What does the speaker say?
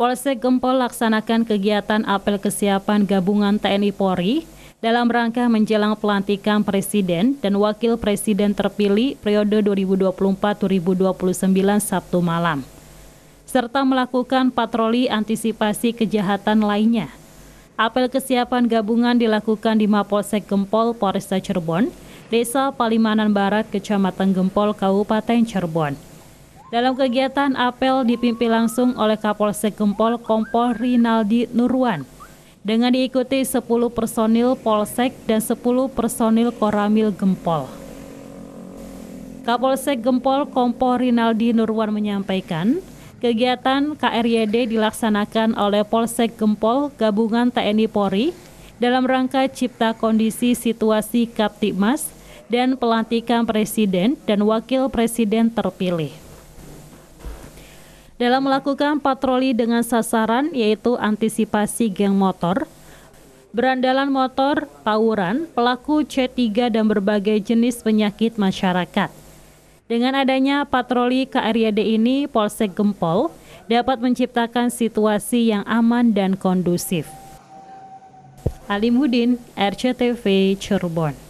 Polsek Gempol laksanakan kegiatan apel kesiapan gabungan TNI Polri dalam rangka menjelang pelantikan Presiden dan Wakil Presiden terpilih periode 2024-2029 Sabtu malam, serta melakukan patroli antisipasi kejahatan lainnya. Apel kesiapan gabungan dilakukan di Mapolsek Gempol, Polresta Cirebon, Desa Palimanan Barat, Kecamatan Gempol, Kabupaten Cirebon. Dalam kegiatan apel dipimpin langsung oleh Kapolsek Gempol Kompol Rinaldi Nurwan dengan diikuti 10 personil Polsek dan 10 personil Koramil Gempol. Kapolsek Gempol Kompol Rinaldi Nurwan menyampaikan, kegiatan KRYD dilaksanakan oleh Polsek Gempol Gabungan TNI Polri dalam rangka cipta kondisi situasi Kapitmas dan pelantikan Presiden dan Wakil Presiden terpilih dalam melakukan patroli dengan sasaran yaitu antisipasi geng motor, berandalan motor, tawuran, pelaku C3 dan berbagai jenis penyakit masyarakat. Dengan adanya patroli KRYD ini, Polsek Gempol dapat menciptakan situasi yang aman dan kondusif. Alim RCTV Cirebon.